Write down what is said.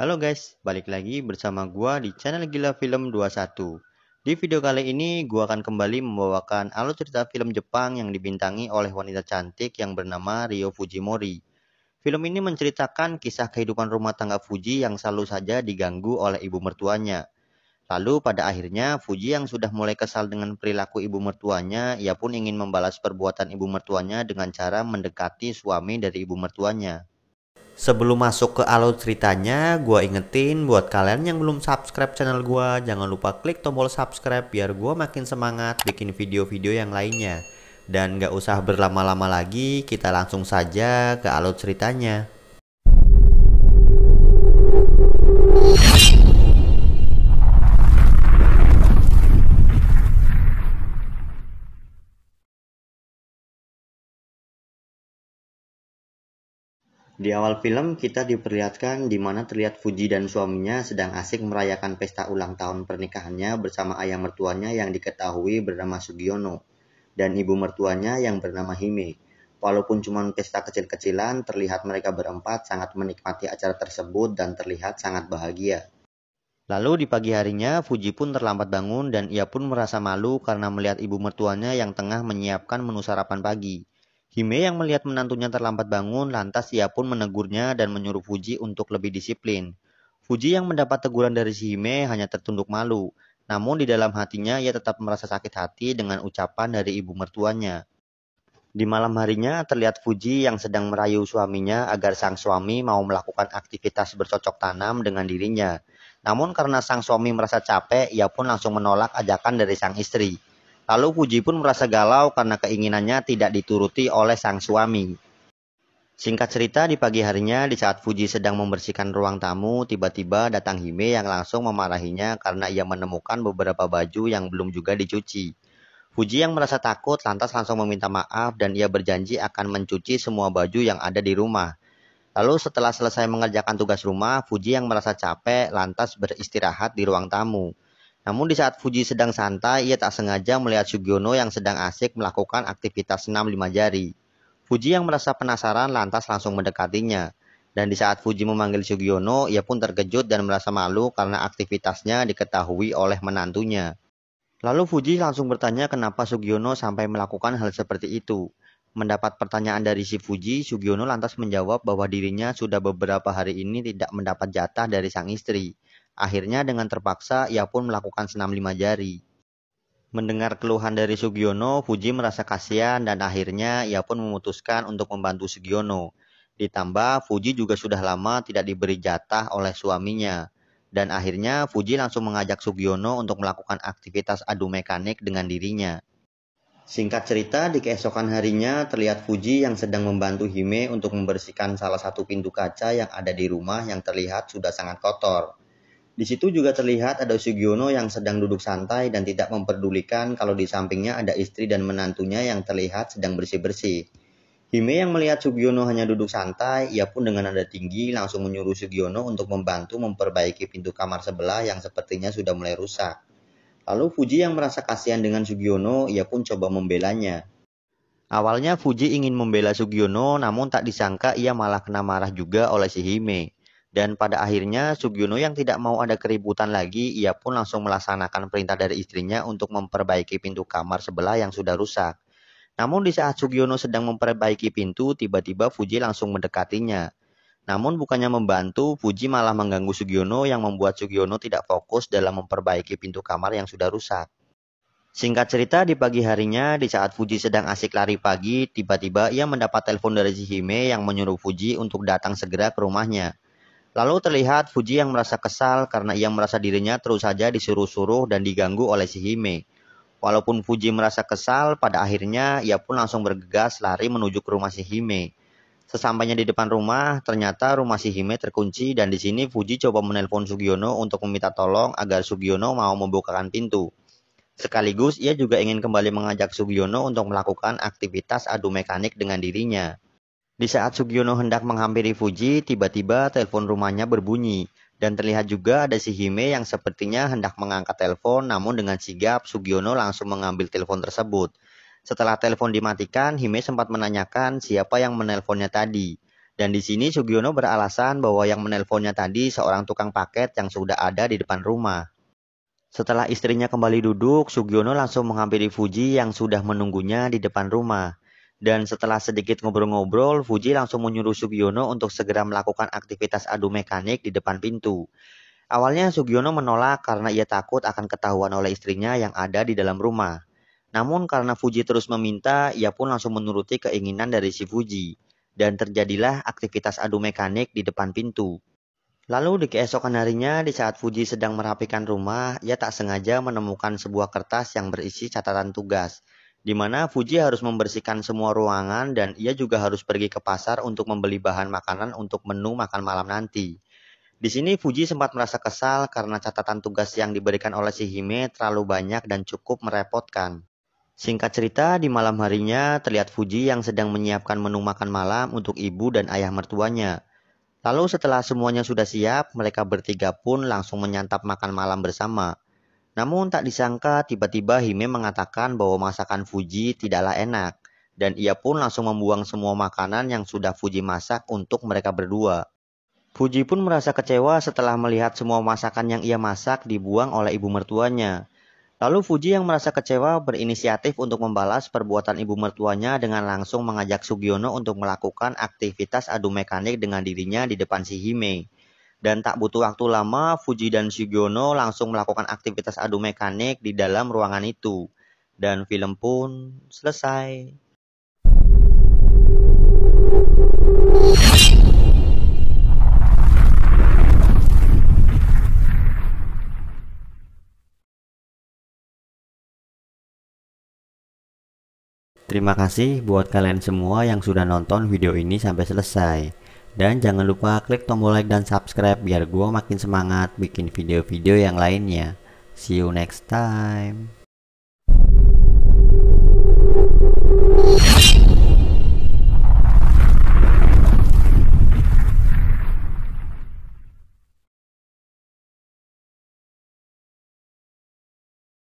Halo guys, balik lagi bersama gua di channel Gila Film 21. Di video kali ini gua akan kembali membawakan alur cerita film Jepang yang dibintangi oleh wanita cantik yang bernama Rio Fujimori. Film ini menceritakan kisah kehidupan rumah tangga Fuji yang selalu saja diganggu oleh ibu mertuanya. Lalu pada akhirnya Fuji yang sudah mulai kesal dengan perilaku ibu mertuanya, ia pun ingin membalas perbuatan ibu mertuanya dengan cara mendekati suami dari ibu mertuanya. Sebelum masuk ke alur ceritanya, gue ingetin buat kalian yang belum subscribe channel gue, jangan lupa klik tombol subscribe biar gue makin semangat bikin video-video yang lainnya. Dan gak usah berlama-lama lagi, kita langsung saja ke alur ceritanya. Di awal film, kita diperlihatkan di mana terlihat Fuji dan suaminya sedang asik merayakan pesta ulang tahun pernikahannya bersama ayah mertuanya yang diketahui bernama Sugiono dan ibu mertuanya yang bernama Hime. Walaupun cuma pesta kecil-kecilan, terlihat mereka berempat sangat menikmati acara tersebut dan terlihat sangat bahagia. Lalu di pagi harinya, Fuji pun terlambat bangun dan ia pun merasa malu karena melihat ibu mertuanya yang tengah menyiapkan menu sarapan pagi. Hime yang melihat menantunya terlambat bangun, lantas ia pun menegurnya dan menyuruh Fuji untuk lebih disiplin. Fuji yang mendapat teguran dari si Hime hanya tertunduk malu, namun di dalam hatinya ia tetap merasa sakit hati dengan ucapan dari ibu mertuanya. Di malam harinya terlihat Fuji yang sedang merayu suaminya agar sang suami mau melakukan aktivitas bercocok tanam dengan dirinya. Namun karena sang suami merasa capek, ia pun langsung menolak ajakan dari sang istri. Lalu Puji pun merasa galau karena keinginannya tidak dituruti oleh sang suami. Singkat cerita, di pagi harinya, di saat Fuji sedang membersihkan ruang tamu, tiba-tiba datang Hime yang langsung memarahinya karena ia menemukan beberapa baju yang belum juga dicuci. Fuji yang merasa takut lantas langsung meminta maaf dan ia berjanji akan mencuci semua baju yang ada di rumah. Lalu setelah selesai mengerjakan tugas rumah, Fuji yang merasa capek lantas beristirahat di ruang tamu. Namun di saat Fuji sedang santai, ia tak sengaja melihat Sugiono yang sedang asik melakukan aktivitas senam lima jari. Fuji yang merasa penasaran lantas langsung mendekatinya. Dan di saat Fuji memanggil Sugiono, ia pun terkejut dan merasa malu karena aktivitasnya diketahui oleh menantunya. Lalu Fuji langsung bertanya kenapa Sugiono sampai melakukan hal seperti itu. Mendapat pertanyaan dari si Fuji, Sugiono lantas menjawab bahwa dirinya sudah beberapa hari ini tidak mendapat jatah dari sang istri. Akhirnya dengan terpaksa ia pun melakukan senam lima jari. Mendengar keluhan dari Sugiono, Fuji merasa kasihan dan akhirnya ia pun memutuskan untuk membantu Sugiono. Ditambah Fuji juga sudah lama tidak diberi jatah oleh suaminya. Dan akhirnya Fuji langsung mengajak Sugiono untuk melakukan aktivitas adu mekanik dengan dirinya. Singkat cerita, di keesokan harinya terlihat Fuji yang sedang membantu Hime untuk membersihkan salah satu pintu kaca yang ada di rumah yang terlihat sudah sangat kotor. Di situ juga terlihat ada Sugiono yang sedang duduk santai dan tidak memperdulikan kalau di sampingnya ada istri dan menantunya yang terlihat sedang bersih-bersih. Hime yang melihat Sugiono hanya duduk santai, ia pun dengan nada tinggi langsung menyuruh Sugiono untuk membantu memperbaiki pintu kamar sebelah yang sepertinya sudah mulai rusak. Lalu Fuji yang merasa kasihan dengan Sugiono, ia pun coba membelanya. Awalnya Fuji ingin membela Sugiono, namun tak disangka ia malah kena marah juga oleh si Hime. Dan pada akhirnya Sugiono yang tidak mau ada keributan lagi, ia pun langsung melaksanakan perintah dari istrinya untuk memperbaiki pintu kamar sebelah yang sudah rusak. Namun di saat Sugiono sedang memperbaiki pintu, tiba-tiba Fuji langsung mendekatinya. Namun bukannya membantu, Fuji malah mengganggu Sugiono yang membuat Sugiono tidak fokus dalam memperbaiki pintu kamar yang sudah rusak. Singkat cerita, di pagi harinya, di saat Fuji sedang asik lari pagi, tiba-tiba ia mendapat telepon dari Jihime yang menyuruh Fuji untuk datang segera ke rumahnya. Lalu terlihat Fuji yang merasa kesal karena ia merasa dirinya terus saja disuruh-suruh dan diganggu oleh si Hime. Walaupun Fuji merasa kesal, pada akhirnya ia pun langsung bergegas lari menuju ke rumah si Hime. Sesampainya di depan rumah, ternyata rumah si Hime terkunci dan di sini Fuji coba menelpon Sugiono untuk meminta tolong agar Sugiono mau membukakan pintu. Sekaligus ia juga ingin kembali mengajak Sugiono untuk melakukan aktivitas adu mekanik dengan dirinya. Di saat Sugiono hendak menghampiri Fuji, tiba-tiba telepon rumahnya berbunyi. Dan terlihat juga ada si Hime yang sepertinya hendak mengangkat telepon, namun dengan sigap Sugiono langsung mengambil telepon tersebut. Setelah telepon dimatikan, Hime sempat menanyakan siapa yang menelponnya tadi. Dan di sini Sugiono beralasan bahwa yang menelponnya tadi seorang tukang paket yang sudah ada di depan rumah. Setelah istrinya kembali duduk, Sugiono langsung menghampiri Fuji yang sudah menunggunya di depan rumah. Dan setelah sedikit ngobrol-ngobrol, Fuji langsung menyuruh Sugiono untuk segera melakukan aktivitas adu mekanik di depan pintu. Awalnya Sugiono menolak karena ia takut akan ketahuan oleh istrinya yang ada di dalam rumah. Namun karena Fuji terus meminta, ia pun langsung menuruti keinginan dari si Fuji. Dan terjadilah aktivitas adu mekanik di depan pintu. Lalu di keesokan harinya, di saat Fuji sedang merapikan rumah, ia tak sengaja menemukan sebuah kertas yang berisi catatan tugas di mana Fuji harus membersihkan semua ruangan dan ia juga harus pergi ke pasar untuk membeli bahan makanan untuk menu makan malam nanti. Di sini Fuji sempat merasa kesal karena catatan tugas yang diberikan oleh si Hime terlalu banyak dan cukup merepotkan. Singkat cerita, di malam harinya terlihat Fuji yang sedang menyiapkan menu makan malam untuk ibu dan ayah mertuanya. Lalu setelah semuanya sudah siap, mereka bertiga pun langsung menyantap makan malam bersama. Namun tak disangka tiba-tiba Hime mengatakan bahwa masakan Fuji tidaklah enak dan ia pun langsung membuang semua makanan yang sudah Fuji masak untuk mereka berdua. Fuji pun merasa kecewa setelah melihat semua masakan yang ia masak dibuang oleh ibu mertuanya. Lalu Fuji yang merasa kecewa berinisiatif untuk membalas perbuatan ibu mertuanya dengan langsung mengajak Sugiono untuk melakukan aktivitas adu mekanik dengan dirinya di depan si Hime. Dan tak butuh waktu lama, Fuji dan Sugiono langsung melakukan aktivitas adu mekanik di dalam ruangan itu. Dan film pun selesai. Terima kasih buat kalian semua yang sudah nonton video ini sampai selesai. Dan jangan lupa klik tombol like dan subscribe biar gue makin semangat bikin video-video yang lainnya. See you next time.